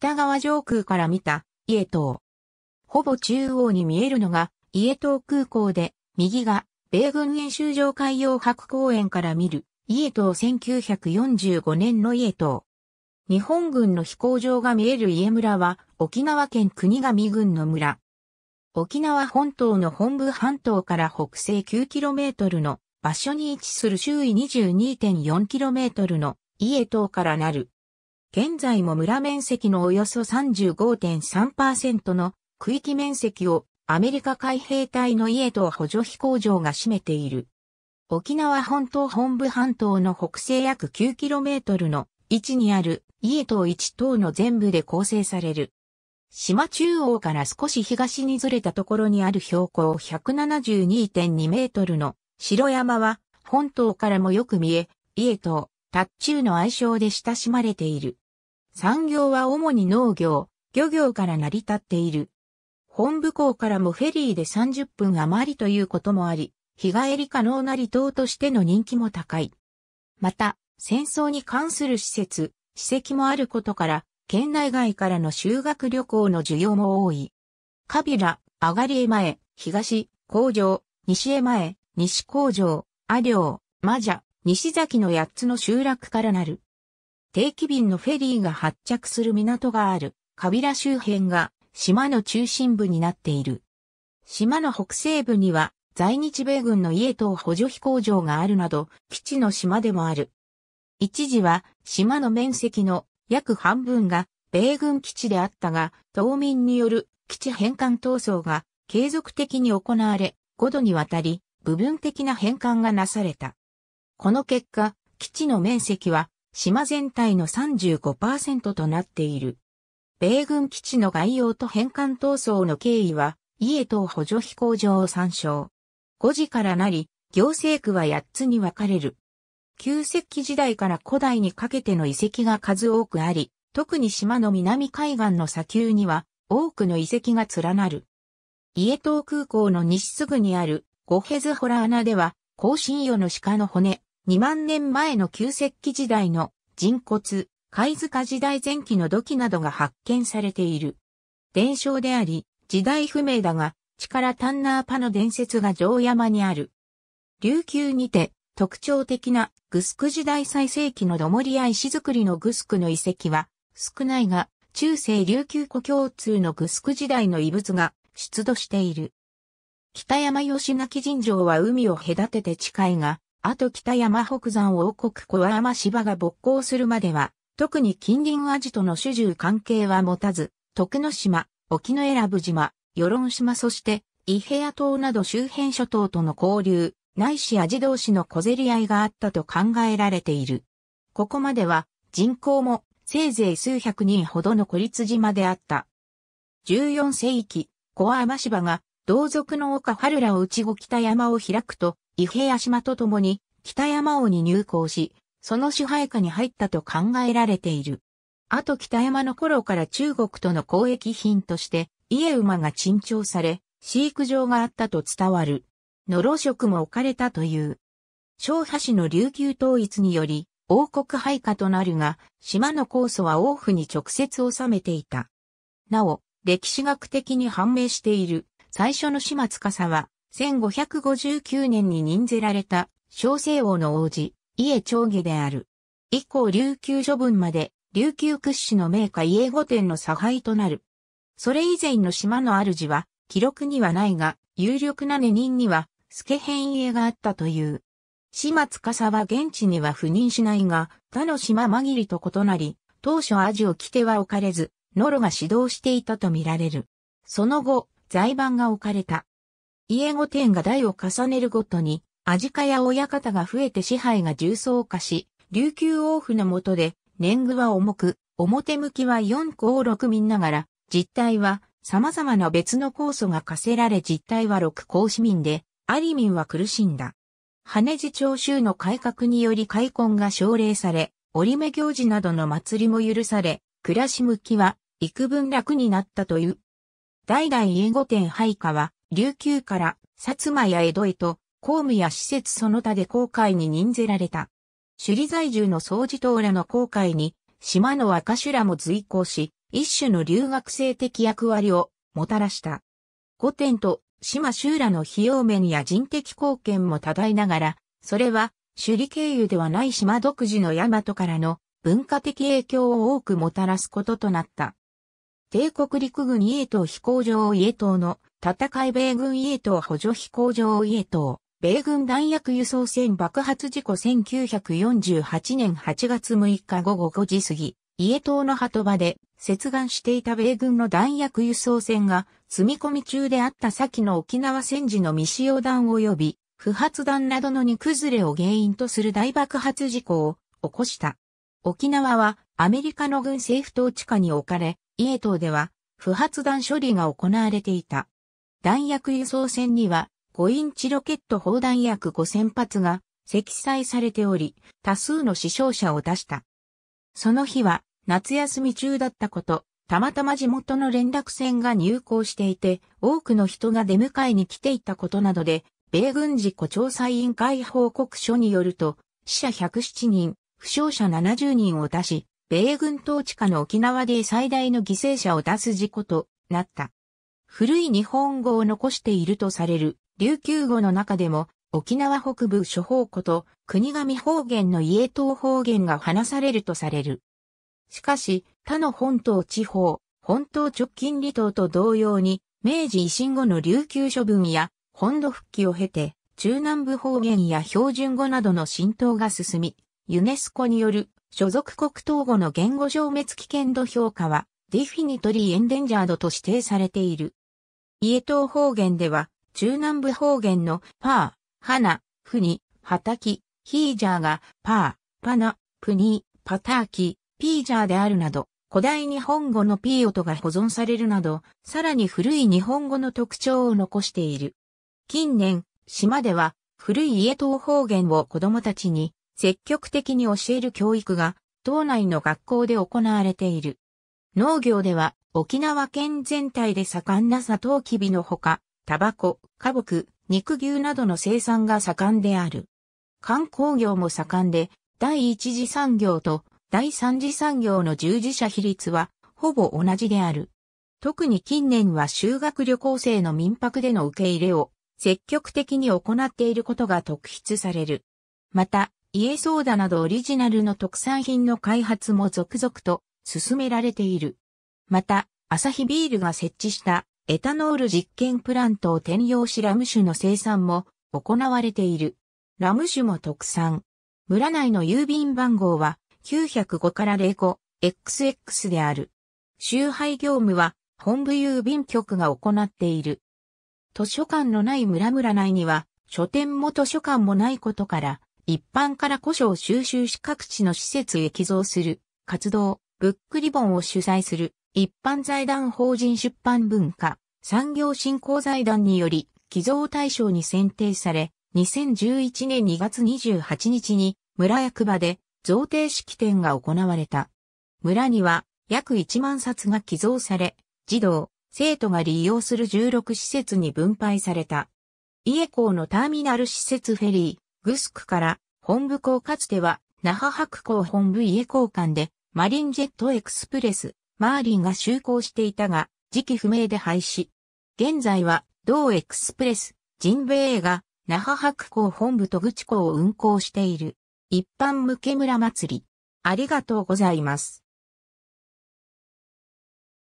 北側上空から見た、伊江島。ほぼ中央に見えるのが、伊江島空港で、右が、米軍演習場海洋博公園から見る、伊江島1945年の伊江島。日本軍の飛行場が見える家村は、沖縄県国頭郡の村。沖縄本島の本部半島から北西 9km の場所に位置する周囲 22.4km の伊江島からなる現在も村面積のおよそ35.3%の区域面積をアメリカ海兵隊の家エ補助飛行場が占めている。沖縄本島本部半島の北西約 9km の位置にある家エ1島の全部で構成される。島中央から少し東にずれたところにある標高172.2メートルの白山は本島からもよく見え、家島、タッチューの愛称で親しまれている。産業は主に農業、漁業から成り立っている。本部港からもフェリーで30分余りということもあり、日帰り可能な離島としての人気も高い。また、戦争に関する施設、史跡もあることから、県内外からの修学旅行の需要も多い。カビラ、アがりエ前、東、工場、西へ前、西工場、アリョウ、マジャ、西崎の8つの集落からなる。定期便のフェリーが発着する港がある、カビラ周辺が島の中心部になっている。島の北西部には在日米軍の家等補助飛行場があるなど、基地の島でもある。一時は島の面積の約半分が米軍基地であったが、島民による基地返還闘争が継続的に行われ、5度にわたり部分的な返還がなされた。この結果、基地の面積は島全体の35%となっている。米軍基地の概要と返還闘争の経緯は、家等補助飛行場を参照。5時からなり、行政区は8つに分かれる。旧石器時代から古代にかけての遺跡が数多くあり、特に島の南海岸の砂丘には多くの遺跡が連なる。伊江島空港の西すぐにあるゴヘズホラ穴では、更新用の鹿の骨、2万年前の旧石器時代の人骨、貝塚時代前期の土器などが発見されている。伝承であり、時代不明だが、力タンナーパの伝説が城山にある。琉球にて、特徴的なグスク時代最盛期の土盛や石造りのグスクの遺跡は少ないが、中世琉球古共通のグスク時代の遺物が出土している。北山吉泣神城は海を隔てて近いが、あと北山北山王国小山芝が勃興するまでは、特に近隣アジトの主従関係は持たず、徳之島、沖の選ぶ島、与論島そして、伊平屋島など周辺諸島との交流、ないしアジ同士の小競り合いがあったと考えられている。ここまでは、人口も、せいぜい数百人ほどの孤立島であった。14世紀、コアアマシバが、同族の丘春らを内ち北山を開くと、伊平島と共に北山王に入港し、その支配下に入ったと考えられている。あと北山の頃から中国との交易品として、家馬が珍重され、飼育場があったと伝わる。野呂職も置かれたという。昭波氏の琉球統一により、王国配下となるが、島の酵素は王府に直接収めていた。なお、歴史学的に判明している、最初の島司は、1559年に任ぜられた、小西王の王子、家長下である。以降琉球処分まで、琉球屈指の名家家御殿の差配となる。それ以前の島の主は、記録にはないが、有力な寝人には、助変家があったという。島司は現地には赴任しないが、他の島紛りと異なり、当初アジを着ては置かれず、ノロが指導していたとみられる。その後、財番が置かれた。家御殿が代を重ねるごとに、味家や親方が増えて支配が重層化し、琉球王府の下で、年貢は重く、表向きは四項六民ながら、実態は様々な別の酵素が課せられ実態は六項市民で、アリ民は苦しんだ。羽地長州の改革により開墾が奨励され、折目行事などの祭りも許され、暮らし向きは幾分楽になったという。代々家御殿配下は、琉球から薩摩や江戸へと、公務や施設その他で航海に任ぜられた。首里在住の総除党らの航海に、島の若修らも随行し、一種の留学生的役割をもたらした。古典と島修羅の費用面や人的貢献も多大ながら、それは首里経由ではない島独自の大和からの文化的影響を多くもたらすこととなった。帝国陸軍家と飛行場家等の戦い米軍イエトー補助飛行場イエトー、米軍弾薬輸送船爆発事故1948年8月6日午後5時過ぎ、イエトーの鳩場で接岸していた米軍の弾薬輸送船が積み込み中であった先の沖縄戦時の未使用弾及び不発弾などの荷崩れを原因とする大爆発事故を起こした。沖縄はアメリカの軍政府統治下に置かれ、イエトーでは不発弾処理が行われていた。弾薬輸送船には5インチロケット砲弾薬5000発が積載されており、多数の死傷者を出した。その日は夏休み中だったこと、たまたま地元の連絡船が入港していて、多くの人が出迎えに来ていたことなどで、米軍事故調査委員会報告書によると、死者107人、負傷者70人を出し、米軍統治下の沖縄で最大の犠牲者を出す事故となった。古い日本語を残しているとされる琉球語の中でも沖縄北部諸方庫と国神方言の家島方言が話されるとされる。しかし他の本島地方、本島直近離島と同様に明治維新後の琉球処分や本土復帰を経て中南部方言や標準語などの浸透が進み、ユネスコによる所属国統語の言語消滅危険度評価はディフィニトリーエンデンジャードと指定されている。家東方言では、中南部方言のパー、花、ふに、はたき、ヒージャーがパー、パナ、プニパターキ、ピージャーであるなど、古代日本語のピー音が保存されるなど、さらに古い日本語の特徴を残している。近年、島では古い家東方言を子供たちに積極的に教える教育が、島内の学校で行われている。農業では沖縄県全体で盛んなサトウキビのほか、タバコ、花木、肉牛などの生産が盛んである。観光業も盛んで、第一次産業と第三次産業の従事者比率はほぼ同じである。特に近年は修学旅行生の民泊での受け入れを積極的に行っていることが特筆される。また、イエソーダなどオリジナルの特産品の開発も続々と進められている。また、アサヒビールが設置したエタノール実験プラントを転用しラム酒の生産も行われている。ラム酒も特産。村内の郵便番号は905から 05XX である。集配業務は本部郵便局が行っている。図書館のない村々内には書店も図書館もないことから、一般から古書を収集し各地の施設へ寄贈する活動、ブックリボンを主催する一般財団法人出版文化、産業振興財団により、寄贈対象に選定され、2011年2月28日に村役場で贈呈式典が行われた。村には約1万冊が寄贈され、児童、生徒が利用する16施設に分配された。家江港のターミナル施設フェリー、グスクから本部港かつては那覇白港本部家江港間でマリンジェットエクスプレスマーリンが就航していたが、時期不明で廃止。現在は、同エクスプレス、ジンベエが、那覇白港本部と口港を運航している。一般向け村祭り。ありがとうございます。